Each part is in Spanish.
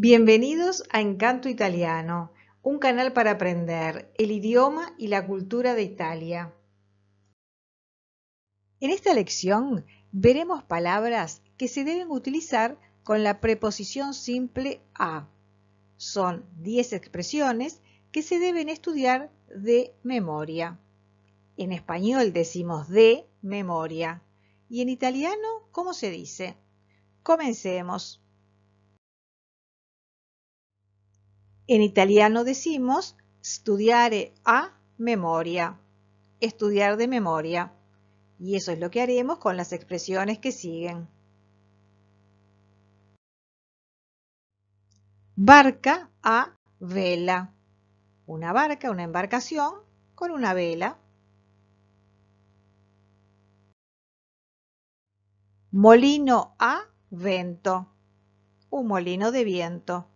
Bienvenidos a Encanto Italiano, un canal para aprender el idioma y la cultura de Italia. En esta lección veremos palabras que se deben utilizar con la preposición simple a. Son 10 expresiones que se deben estudiar de memoria. En español decimos de memoria. ¿Y en italiano cómo se dice? Comencemos. En italiano decimos studiare a memoria, estudiar de memoria. Y eso es lo que haremos con las expresiones que siguen. Barca a vela. Una barca, una embarcación con una vela. Molino a vento. Un molino de viento.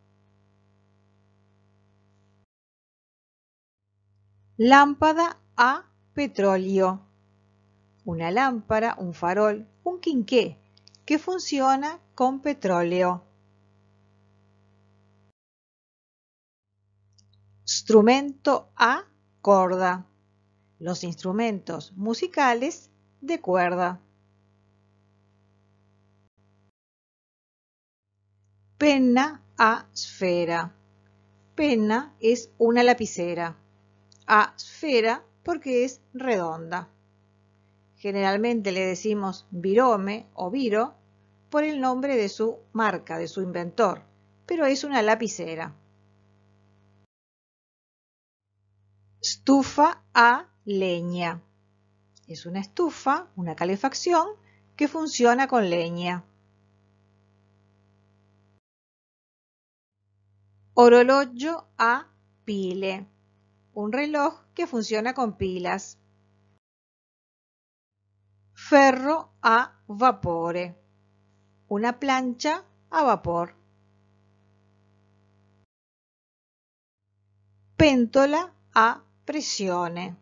Lámpada a petróleo. Una lámpara, un farol, un quinqué que funciona con petróleo. Instrumento a corda. Los instrumentos musicales de cuerda. Penna a esfera. pena es una lapicera a esfera porque es redonda. Generalmente le decimos virome o viro por el nombre de su marca, de su inventor, pero es una lapicera. Estufa a leña. Es una estufa, una calefacción, que funciona con leña. Orologio a pile un reloj que funciona con pilas. Ferro a vapore, una plancha a vapor. Péntola a presione.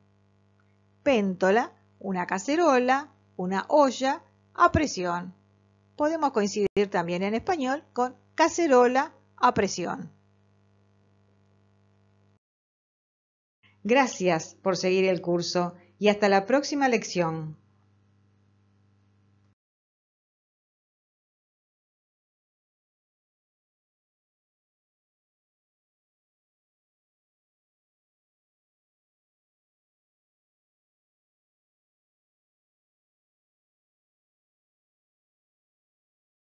Péntola, una cacerola, una olla a presión. Podemos coincidir también en español con cacerola a presión. Gracias por seguir el curso y hasta la próxima lección.